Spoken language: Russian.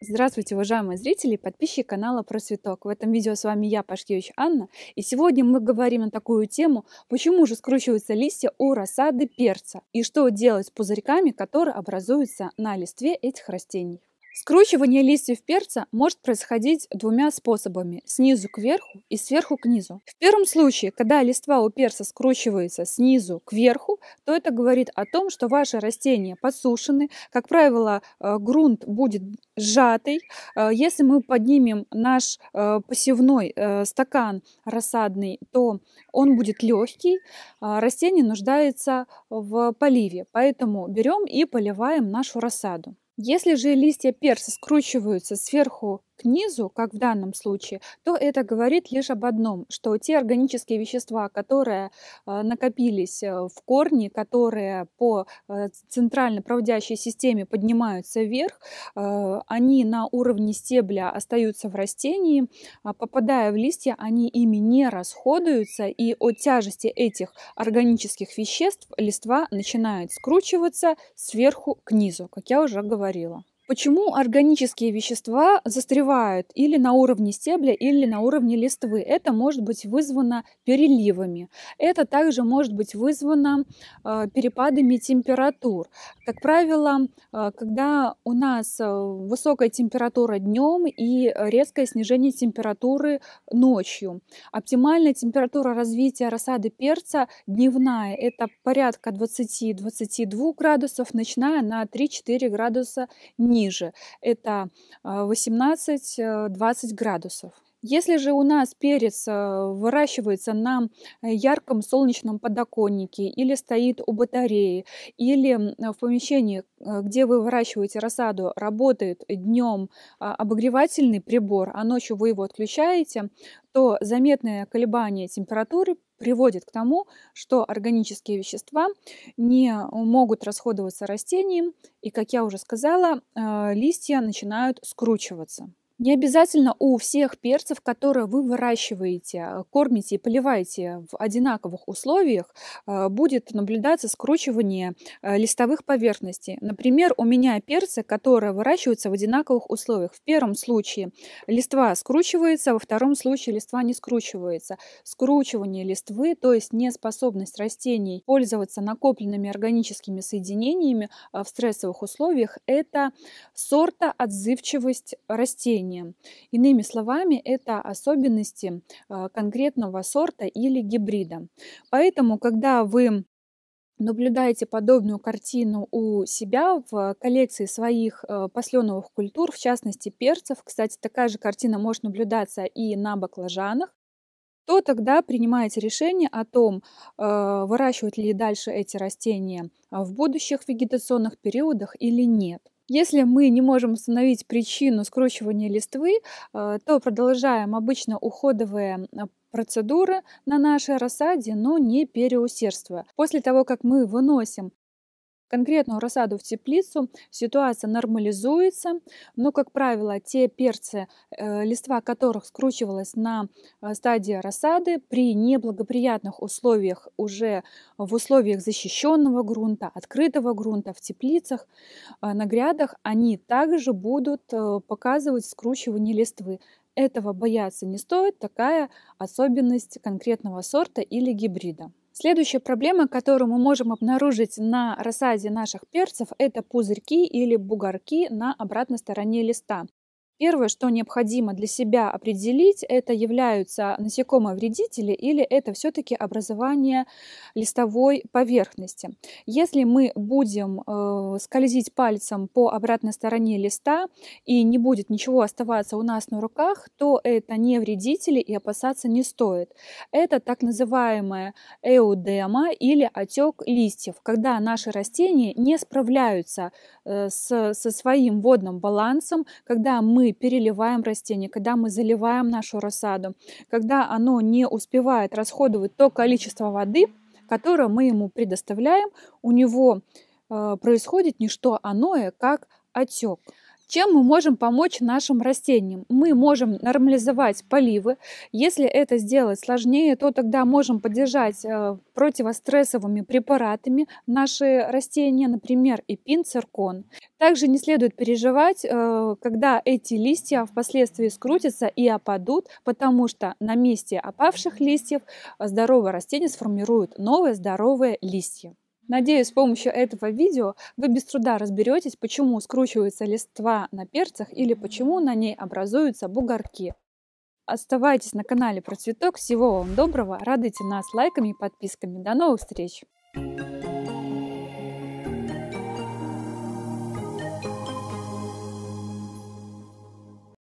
Здравствуйте, уважаемые зрители и подписчики канала Про Цветок. В этом видео с вами я, Пашкевич Анна, и сегодня мы говорим на такую тему, почему же скручиваются листья у рассады перца и что делать с пузырьками, которые образуются на листве этих растений. Скручивание листьев перца может происходить двумя способами – снизу кверху и сверху к низу. В первом случае, когда листва у перца скручивается снизу кверху, то это говорит о том, что ваши растения подсушены. Как правило, э, грунт будет сжатый. Э, если мы поднимем наш э, посевной стакан рассадный, то он будет легкий. А растение нуждается в поливе, поэтому берем и поливаем нашу рассаду. Если же листья перца скручиваются сверху к низу, как в данном случае, то это говорит лишь об одном, что те органические вещества, которые э, накопились э, в корне, которые по э, центрально-проводящей системе поднимаются вверх, они на уровне стебля остаются в растении, а попадая в листья, они ими не расходуются, и от тяжести этих органических веществ листва начинают скручиваться сверху к низу, как я уже говорила. Почему органические вещества застревают или на уровне стебля, или на уровне листвы? Это может быть вызвано переливами. Это также может быть вызвано э, перепадами температур. Как правило, э, когда у нас э, высокая температура днем и резкое снижение температуры ночью. Оптимальная температура развития рассады перца дневная – это порядка 20-22 градусов, ночная на 3-4 градуса ниже ниже. Это 18-20 а, э, градусов. Если же у нас перец э, выращивается на э, ярком солнечном подоконнике или стоит у батареи, или в помещении, где вы выращиваете рассаду, работает днем а, обогревательный прибор, а ночью вы его отключаете, то заметное колебание температуры приводит к тому, что органические вещества не э, могут расходоваться растением, и, как я уже сказала, э, листья начинают скручиваться. Не обязательно у всех перцев, которые вы выращиваете, э, кормите и поливаете в одинаковых условиях, э, будет наблюдаться скручивание э, листовых поверхностей. Например, у меня перцы, которые выращиваются в одинаковых условиях. В первом случае листва скручивается, во втором случае листва не скручивается. Скручивание листвы, то есть неспособность растений пользоваться накопленными органическими соединениями в стрессовых условиях, это сорта отзывчивость растений растениям. Иными словами, это особенности а, конкретного сорта или гибрида. Поэтому, когда вы наблюдаете подобную картину у себя в коллекции своих а, посленовых культур, в частности перцев, кстати, такая же картина может наблюдаться и на баклажанах, то тогда принимаете решение о том, а, выращивать ли дальше эти растения в будущих вегетационных периодах или нет. Если мы не можем установить причину скручивания листвы, э, то продолжаем обычно уходовые э, процедуры на нашей рассаде, но не переусердствуя. После того, как мы выносим конкретную рассаду в теплицу, ситуация нормализуется, но, как правило, те перцы, э, листва которых скручивалась на э, стадии рассады, при неблагоприятных условиях, уже в условиях защищенного грунта, открытого грунта, в теплицах, э, на грядах, они также будут показывать скручивание листвы. Этого бояться не стоит, такая особенность конкретного сорта или гибрида. Следующая проблема, которую мы можем обнаружить на рассаде наших перцев, это пузырьки или бугорки на обратной стороне листа. Первое, что необходимо для себя определить, это являются насекомые вредители или это все-таки образование листовой поверхности. Если мы будем э, скользить пальцем по обратной стороне листа и не будет ничего оставаться у нас на руках, то это не вредители и опасаться не стоит. Это так называемая эудема или отек листьев, когда наши растения не справляются э, с, со своим водным балансом, когда мы переливаем растение, когда мы заливаем нашу рассаду, когда оно не успевает расходовать то количество воды, которое мы ему предоставляем, у него э, происходит не что иное, как отек. Чем мы можем помочь нашим растениям? Мы можем нормализовать поливы. Если это сделать сложнее, то тогда можем поддержать э, противострессовыми препаратами наши растения, например, эпинциркон. Также не следует переживать, э, когда эти листья впоследствии скрутятся и опадут, потому что на месте опавших листьев здоровое растение сформирует новые здоровые листья. Надеюсь, с помощью этого видео вы без труда разберетесь, почему скручивается листва на перцах или почему на ней образуются бугорки. Оставайтесь на канале Процветок. Всего вам доброго. Радуйте нас лайками и подписками. До новых встреч!